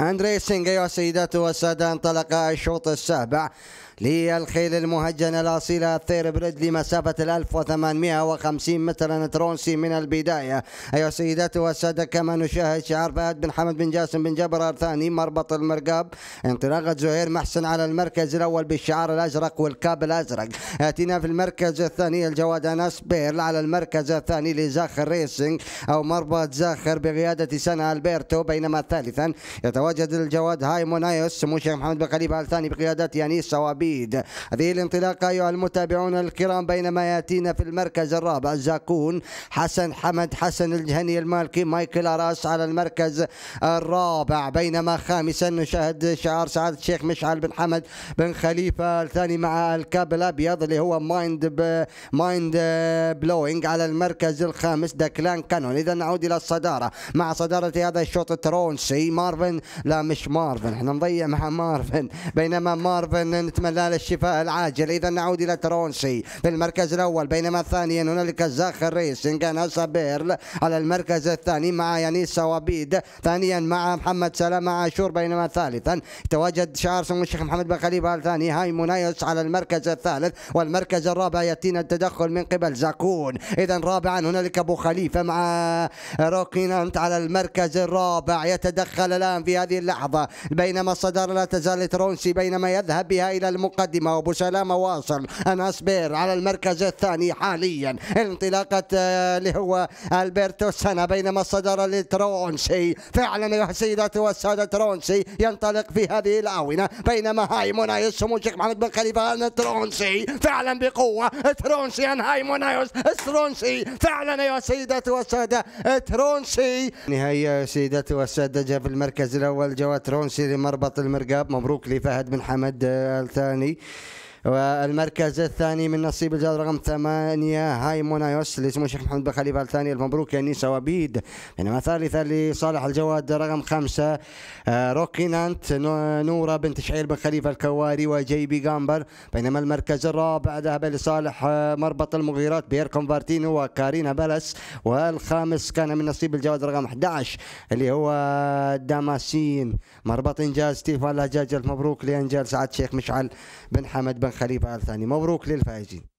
أندريسنج أيها السيدات والسادة انطلق الشوط السابع للخيل المهجن الأصيلة ثير بريد لمسافة 1850 مترا ترونسي من البداية أيها السيدات والسادة كما نشاهد شعار فهد بن حمد بن جاسم بن جبر الثاني مربط المرقاب انطلاقة زهير محسن على المركز الأول بالشعار الأزرق والكاب الأزرق يأتينا في المركز الثاني الجواد أنس بيرل على المركز الثاني لزاخر ريسنج أو مربط زاخر بقيادة سنا البيرتو بينما ثالثا يتوقع وجد الجواد هاي منايوس سمو الشيخ محمد بن خليفه ال ثاني بقياده يانيس صوابيد هذه الانطلاقه ايها المتابعون الكرام بينما ياتينا في المركز الرابع الزاكون حسن حمد حسن الجهني المالكي مايكل اراس على المركز الرابع بينما خامسا نشاهد شعار سعاده الشيخ مشعل بن حمد بن خليفه الثاني مع الكاب الابيض اللي هو مايند مايند بلوينج على المركز الخامس دكلان كانون اذا نعود الى الصداره مع صداره هذا الشوط الترونسي مارفن لا مش مارفن احنا نضيع مع مارفن بينما مارفن نتمنى له الشفاء العاجل اذا نعود الى ترونسي في المركز الاول بينما ثانيا هنالك زاخر ريسنج انس بيرل على المركز الثاني مع يانيس سوابيد ثانيا مع محمد سلامه عاشور بينما ثالثا تواجد شعار سمو الشيخ محمد بن خليفه الثاني هاي منايس على المركز الثالث والمركز الرابع ياتينا التدخل من قبل زاكون اذا رابعا هنالك ابو خليفه مع روكينانت على المركز الرابع يتدخل الان في هذه اللحظة بينما الصدارة لا تزال ترونسي بينما يذهب بها إلى المقدمة وأبو سلامة واصل أناس بير على المركز الثاني حاليا انطلاقة آه، اللي هو ألبرتو سنة بينما الصدارة لترونسي فعلا يا سيداتي والسادة ترونسي ينطلق في هذه الآونة بينما هاي مونايوس سمو الشيخ محمد بن خليفة ترونسي فعلا بقوة ترونسي أن هاي مونايوس ترونسي فعلا يا سيداتي والسادة ترونسي نهاية سيدات والسادة جاء في المركز الأول جوات ترونسي لمربط المرقاب مبروك لفهد بن حمد آه، الثاني والمركز الثاني من نصيب الجوله رقم ثمانية هاي منايوس لاسم الشيخ محمد بن خليفة الثاني المبروك يا نيسا وبيد بينما ثالثة لصالح الجواد رقم خمسة آه، روكينانت نورة بنت شعير بن خليفة الكواري وجيبي جامبر بينما المركز الرابع ذهب لصالح آه، مربط المغيرات بير كونفارتينو وكارينا بلس والخامس كان من نصيب الجواد رقم 11 اللي هو داماسين مربط انجاز ستيفان لاجاج المبروك لانجاز سعد شيخ مشعل بن حمد بن الخليفه الثاني مبروك للفائزين